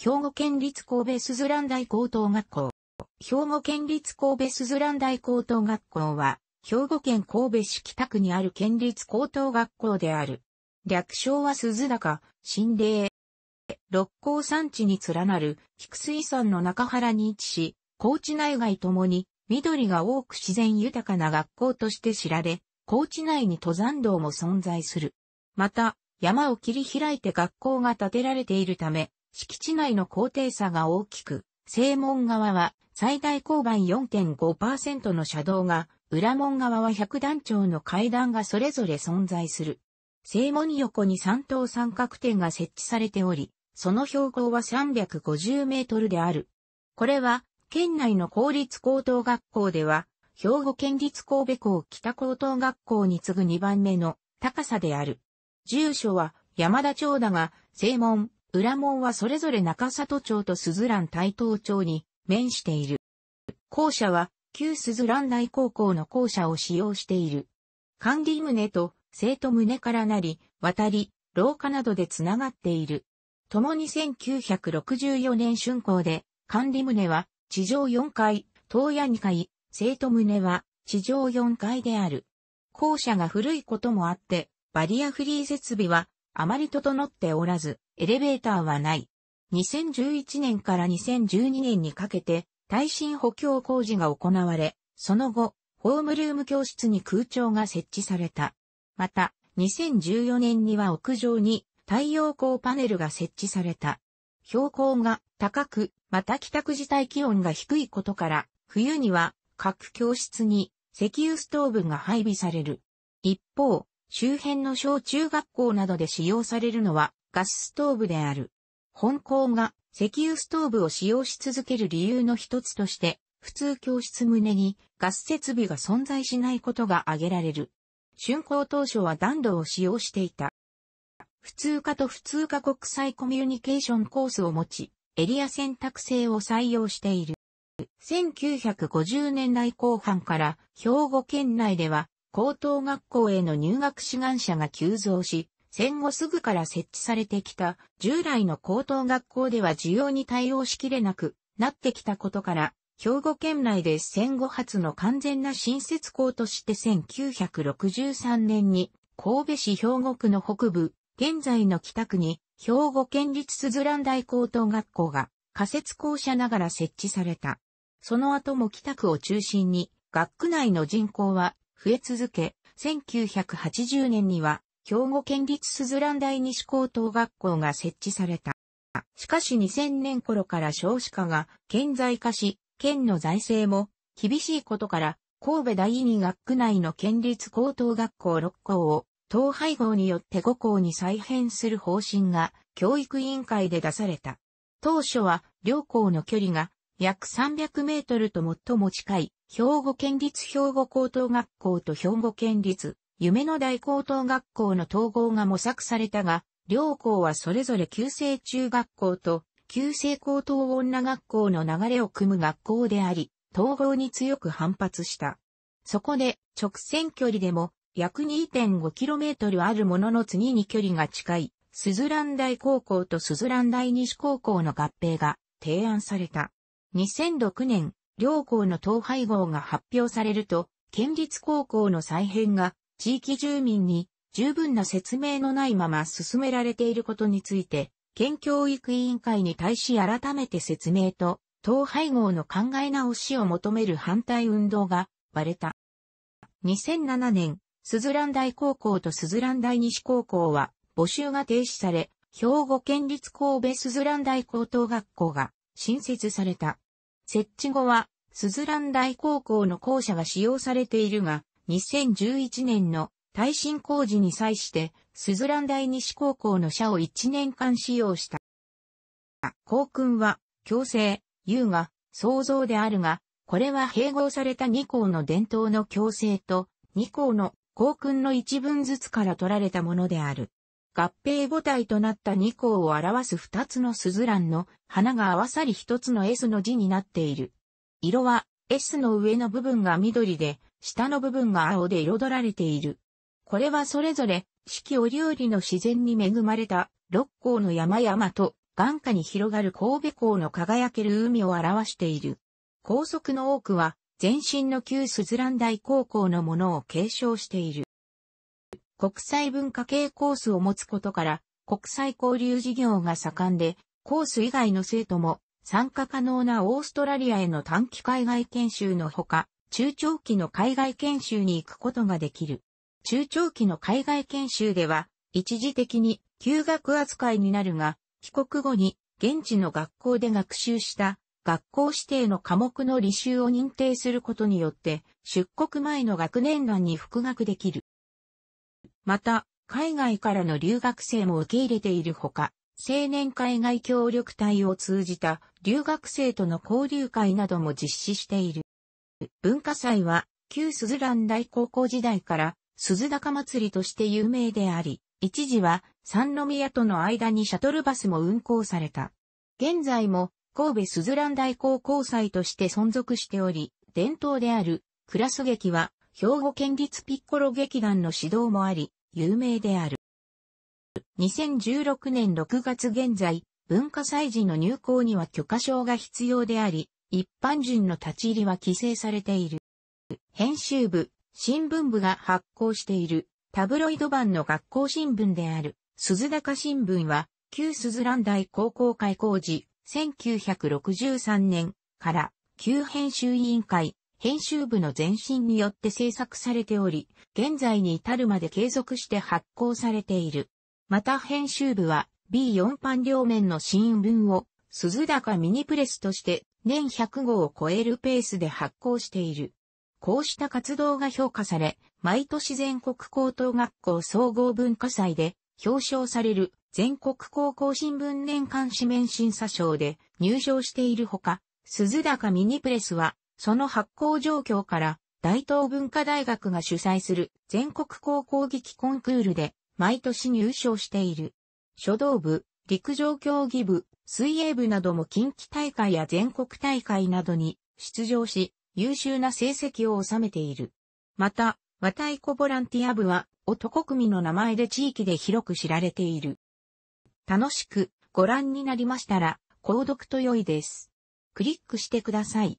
兵庫県立神戸鈴蘭大高等学校。兵庫県立神戸鈴蘭大高等学校は、兵庫県神戸市北区にある県立高等学校である。略称は鈴高、神霊。六甲山地に連なる、菊水山の中原に位置し、高知内外ともに、緑が多く自然豊かな学校として知られ、高知内に登山道も存在する。また、山を切り開いて学校が建てられているため、敷地内の高低差が大きく、正門側は最大勾盤4.5%の車道が、裏門側は100段長の階段がそれぞれ存在する。正門横に3等三角点が設置されており、その標高は350メートルである。これは、県内の公立高等学校では、兵庫県立神戸校北高等学校に次ぐ2番目の高さである。住所は山田町だが、正門、裏門はそれぞれ中里町と鈴蘭台東町に面している。校舎は旧鈴蘭大高校の校舎を使用している。管理棟と生徒棟からなり、渡り、廊下などでつながっている。共に1964年春校で、管理棟は地上4階、東屋2階、生徒棟は地上4階である。校舎が古いこともあって、バリアフリー設備はあまり整っておらず、エレベーターはない。2011年から2012年にかけて、耐震補強工事が行われ、その後、ホームルーム教室に空調が設置された。また、2014年には屋上に太陽光パネルが設置された。標高が高く、また帰宅時帯気温が低いことから、冬には各教室に石油ストーブが配備される。一方、周辺の小中学校などで使用されるのはガスストーブである。本校が石油ストーブを使用し続ける理由の一つとして、普通教室棟にガス設備が存在しないことが挙げられる。竣工当初は暖炉を使用していた。普通科と普通科国際コミュニケーションコースを持ち、エリア選択制を採用している。1950年代後半から兵庫県内では高等学校への入学志願者が急増し、戦後すぐから設置されてきた従来の高等学校では需要に対応しきれなくなってきたことから、兵庫県内で戦後初の完全な新設校として1963年に神戸市兵庫区の北部、現在の北区に兵庫県立鈴蘭大高等学校が仮設校舎ながら設置された。その後も北区を中心に学区内の人口は増え続け、1980年には、兵庫県立鈴蘭大西高等学校が設置された。しかし2000年頃から少子化が顕在化し、県の財政も厳しいことから、神戸第二学区内の県立高等学校6校を、統廃合によって5校に再編する方針が教育委員会で出された。当初は両校の距離が約300メートルと最も近い兵庫県立兵庫高等学校と兵庫県立夢の大高等学校の統合が模索されたが、両校はそれぞれ旧制中学校と旧制高等女学校の流れを組む学校であり、統合に強く反発した。そこで直線距離でも約 2.5km あるものの次に距離が近い、スズラン大高校とスズラン大西高校の合併が提案された。2006年、両校の統廃合が発表されると、県立高校の再編が地域住民に十分な説明のないまま進められていることについて、県教育委員会に対し改めて説明と、統廃合の考え直しを求める反対運動が割れた。2007年、鈴蘭大高校と鈴蘭大西高校は募集が停止され、兵庫県立神戸鈴蘭大高等学校が新設された。設置後は、スズラン大高校の校舎が使用されているが、2011年の耐震工事に際して、スズラン大西高校の社を1年間使用した。校訓は、強制、優雅、創造であるが、これは併合された2校の伝統の強制と、2校の校訓の一文ずつから取られたものである。合併母体となった2項を表す2つのスズランの花が合わさり1つの S の字になっている。色は S の上の部分が緑で、下の部分が青で彩られている。これはそれぞれ四季折々の自然に恵まれた六甲の山々と眼下に広がる神戸港の輝ける海を表している。高速の多くは全身の旧スズラン大高校のものを継承している。国際文化系コースを持つことから、国際交流事業が盛んで、コース以外の生徒も参加可能なオーストラリアへの短期海外研修のほか、中長期の海外研修に行くことができる。中長期の海外研修では、一時的に休学扱いになるが、帰国後に現地の学校で学習した学校指定の科目の履修を認定することによって、出国前の学年欄に復学できる。また、海外からの留学生も受け入れているほか、青年海外協力隊を通じた留学生との交流会なども実施している。文化祭は、旧鈴蘭大高校時代から、鈴高祭りとして有名であり、一時は三宮との間にシャトルバスも運行された。現在も神戸鈴蘭大高校祭として存続しており、伝統であるクラス劇は兵庫県立ピッコロ劇団の指導もあり、有名である。2016年6月現在、文化祭時の入校には許可証が必要であり、一般人の立ち入りは規制されている。編集部、新聞部が発行しているタブロイド版の学校新聞である鈴高新聞は、旧鈴蘭大高校開校時、1963年から旧編集委員会編集部の前身によって制作されており、現在に至るまで継続して発行されている。また編集部は B4 版両面の新聞を鈴高ミニプレスとして年100号を超えるペースで発行している。こうした活動が評価され、毎年全国高等学校総合文化祭で表彰される全国高校新聞年間紙面審査賞で入賞しているほか、鈴高ミニプレスはその発行状況から大東文化大学が主催する全国高校劇コンクールで毎年入賞している。書道部、陸上競技部、水泳部なども近畿大会や全国大会などに出場し、優秀な成績を収めている。また、和太鼓ボランティア部は男組の名前で地域で広く知られている。楽しくご覧になりましたら、購読と良いです。クリックしてください。